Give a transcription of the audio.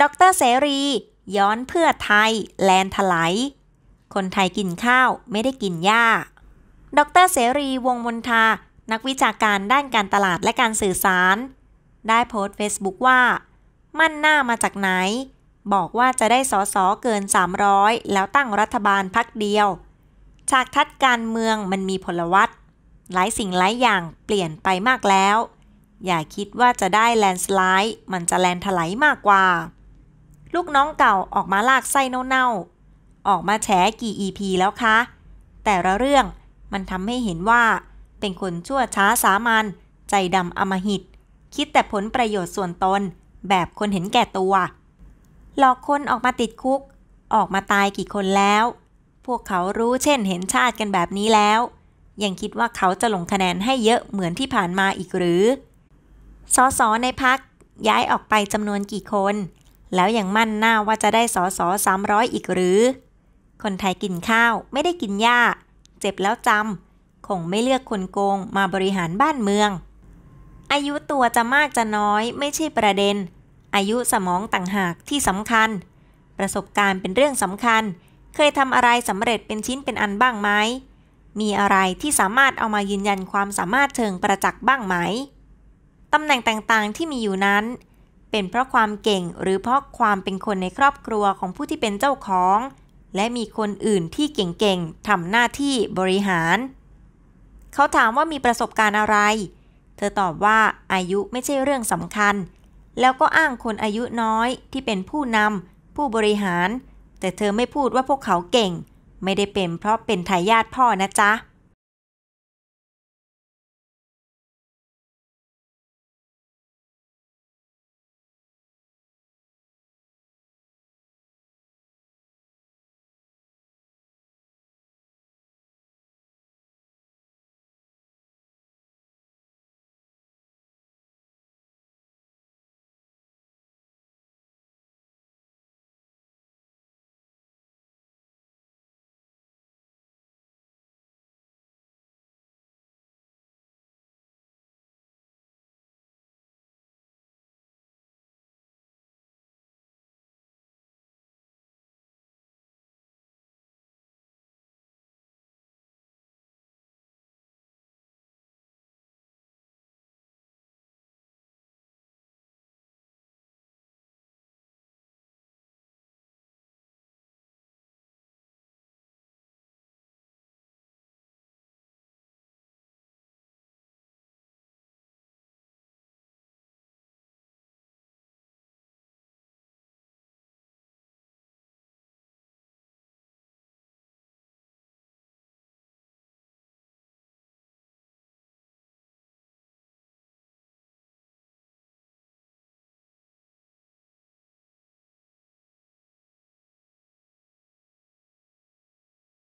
ดรเสรี ย้อนเพื่อไทยแลนถลายคนไทยกินข้าวไม่ได้กินหญ้าดรเสรีวงมนทานักวิชาการด้านการตลาดและการสื่อสาร ได้โพสต์เฟซบุ๊กว่า มั่นหน้ามาจากไหน บอกว่าจะได้สอสอเกิน 300 แล้วตั้งรัฐบาลพักเดียว ฉากทัดการเมืองมันมีพลวัต หลายสิ่งหลายอย่างเปลี่ยนไปมากแล้ว อย่าคิดว่าจะได้แลนสไลด์มันจะแลนถลายมากกว่าลูกน้องเก่าออกมาลากไส้เน่าๆ ออกมาแฉกี่ EP แล้วคะ แต่ละเรื่องมันทำให้เห็นว่าเป็นคนชั่วช้าสามัญใจดำอมหิต คิดแต่ผลประโยชน์ส่วนตนแบบคนเห็นแก่ตัว หลอกคนออกมาติดคุก ออกมาตายกี่คนแล้ว พวกเขารู้เช่นเห็นชาติกันแบบนี้แล้ว ยังคิดว่าเขาจะลงคะแนนให้เยอะเหมือนที่ผ่านมาอีกหรือสสในพักย้ายออกไปจำนวนกี่คนแล้วยังมั่นหน้าว่าจะได้สอสอ300อีกหรือ คนไทยกินข้าวไม่ได้กินหญ้า เจ็บแล้วจำคงไม่เลือกคนโกงมาบริหารบ้านเมือง อายุตัวจะมากจะน้อย ไม่ใช่ประเด็น อายุสมองต่างหากที่สำคัญ ประสบการณ์เป็นเรื่องสำคัญ เคยทำอะไรสำเร็จเป็นชิ้นเป็นอันบ้างไหม มีอะไรที่สามารถเอามายืนยันความสามารถเชิงประจักษ์บ้างไหมตำแหน่งต่างๆที่มีอยู่นั้นเป็นเพราะความเก่ง หรือเพราะความเป็นคนในครอบครัวของผู้ที่เป็นเจ้าของ และมีคนอื่นที่เก่งๆทำหน้าที่บริหาร เขาถามว่ามีประสบการณ์อะไร เธอตอบว่าอายุไม่ใช่เรื่องสำคัญ แล้วก็อ้างคนอายุน้อยที่เป็นผู้นำผู้บริหาร แต่เธอไม่พูดว่าพวกเขาเก่ง ไม่ได้เป็นเพราะเป็นทายาทพ่อนะจ๊ะ